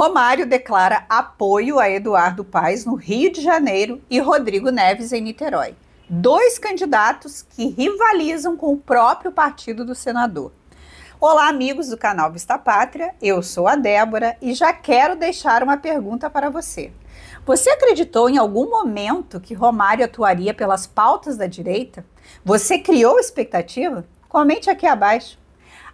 Romário declara apoio a Eduardo Paes no Rio de Janeiro e Rodrigo Neves em Niterói. Dois candidatos que rivalizam com o próprio partido do senador. Olá, amigos do canal Vista Pátria, eu sou a Débora e já quero deixar uma pergunta para você. Você acreditou em algum momento que Romário atuaria pelas pautas da direita? Você criou expectativa? Comente aqui abaixo.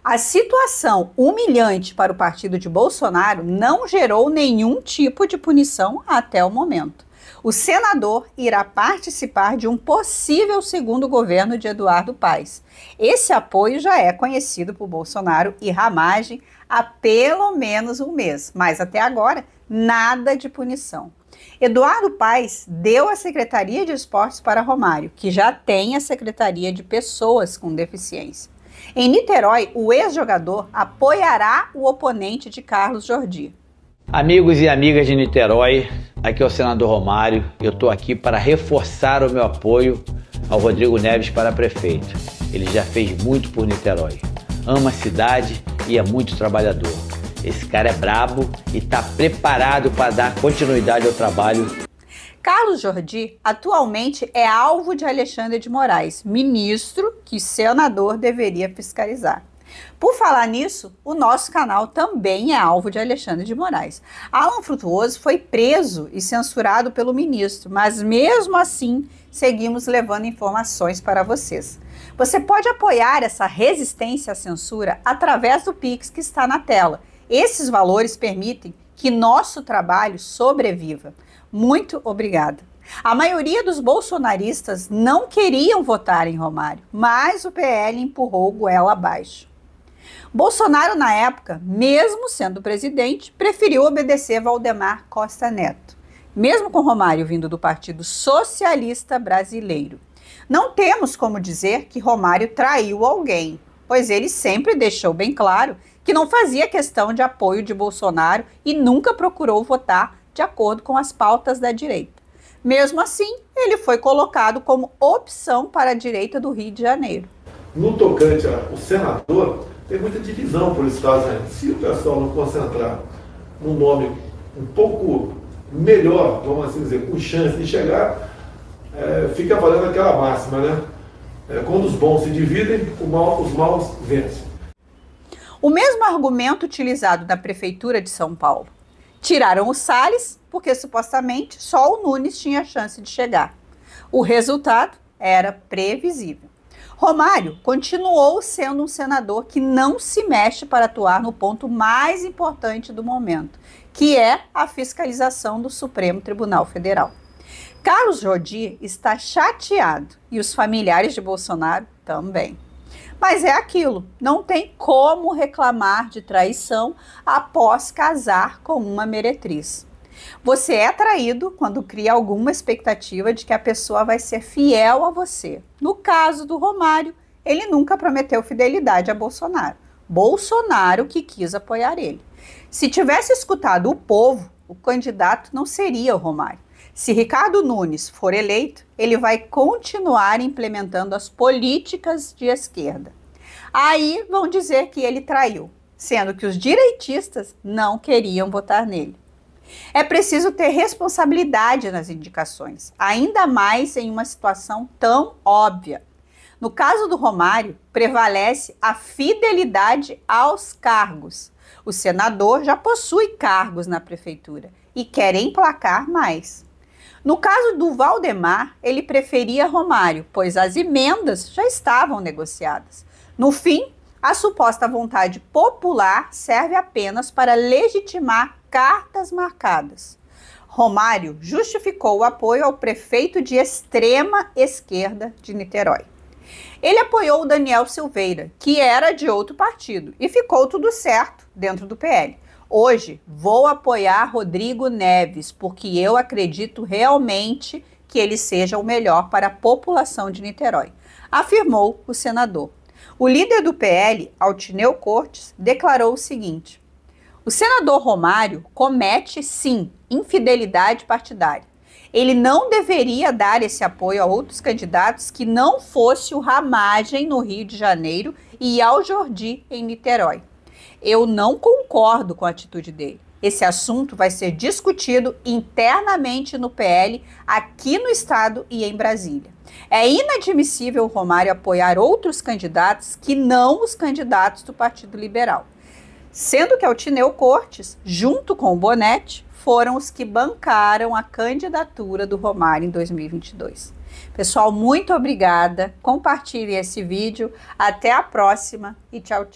A situação humilhante para o partido de Bolsonaro não gerou nenhum tipo de punição até o momento. O senador irá participar de um possível segundo governo de Eduardo Paes. Esse apoio já é conhecido por Bolsonaro e Ramagem há pelo menos um mês, mas até agora nada de punição. Eduardo Paes deu a Secretaria de Esportes para Romário, que já tem a Secretaria de Pessoas com Deficiência. Em Niterói, o ex-jogador apoiará o oponente de Carlos Jordi. Amigos e amigas de Niterói, aqui é o senador Romário. Eu estou aqui para reforçar o meu apoio ao Rodrigo Neves para prefeito. Ele já fez muito por Niterói. Ama a cidade e é muito trabalhador. Esse cara é brabo e está preparado para dar continuidade ao trabalho Carlos Jordi atualmente é alvo de Alexandre de Moraes, ministro que senador deveria fiscalizar. Por falar nisso, o nosso canal também é alvo de Alexandre de Moraes. Alan Frutuoso foi preso e censurado pelo ministro, mas mesmo assim seguimos levando informações para vocês. Você pode apoiar essa resistência à censura através do Pix que está na tela. Esses valores permitem que nosso trabalho sobreviva. Muito obrigada. A maioria dos bolsonaristas não queriam votar em Romário, mas o PL empurrou o goela abaixo. Bolsonaro, na época, mesmo sendo presidente, preferiu obedecer Valdemar Costa Neto, mesmo com Romário vindo do Partido Socialista Brasileiro. Não temos como dizer que Romário traiu alguém, pois ele sempre deixou bem claro que não fazia questão de apoio de Bolsonaro e nunca procurou votar de acordo com as pautas da direita. Mesmo assim, ele foi colocado como opção para a direita do Rio de Janeiro. No tocante ao senador, tem muita divisão por Estados Unidos. Né? Se o pessoal não concentrar num nome um pouco melhor, vamos assim dizer, com chance de chegar, é, fica valendo aquela máxima, né? É, quando os bons se dividem, mal, os maus vencem. O mesmo argumento utilizado na Prefeitura de São Paulo Tiraram o Salles, porque supostamente só o Nunes tinha chance de chegar. O resultado era previsível. Romário continuou sendo um senador que não se mexe para atuar no ponto mais importante do momento, que é a fiscalização do Supremo Tribunal Federal. Carlos Jordi está chateado e os familiares de Bolsonaro também. Mas é aquilo, não tem como reclamar de traição após casar com uma meretriz. Você é traído quando cria alguma expectativa de que a pessoa vai ser fiel a você. No caso do Romário, ele nunca prometeu fidelidade a Bolsonaro. Bolsonaro que quis apoiar ele. Se tivesse escutado o povo, o candidato não seria o Romário. Se Ricardo Nunes for eleito, ele vai continuar implementando as políticas de esquerda. Aí vão dizer que ele traiu, sendo que os direitistas não queriam votar nele. É preciso ter responsabilidade nas indicações, ainda mais em uma situação tão óbvia. No caso do Romário, prevalece a fidelidade aos cargos. O senador já possui cargos na prefeitura e quer emplacar mais. No caso do Valdemar, ele preferia Romário, pois as emendas já estavam negociadas. No fim, a suposta vontade popular serve apenas para legitimar cartas marcadas. Romário justificou o apoio ao prefeito de extrema esquerda de Niterói. Ele apoiou o Daniel Silveira, que era de outro partido, e ficou tudo certo dentro do PL. Hoje vou apoiar Rodrigo Neves, porque eu acredito realmente que ele seja o melhor para a população de Niterói, afirmou o senador. O líder do PL, Altineu Cortes, declarou o seguinte: O senador Romário comete, sim, infidelidade partidária. Ele não deveria dar esse apoio a outros candidatos que não fosse o Ramagem no Rio de Janeiro e ao Jordi em Niterói. Eu não concordo com a atitude dele. Esse assunto vai ser discutido internamente no PL, aqui no Estado e em Brasília. É inadmissível o Romário apoiar outros candidatos que não os candidatos do Partido Liberal. Sendo que Altineu Cortes, junto com o Bonetti, foram os que bancaram a candidatura do Romário em 2022. Pessoal, muito obrigada. Compartilhe esse vídeo. Até a próxima e tchau, tchau.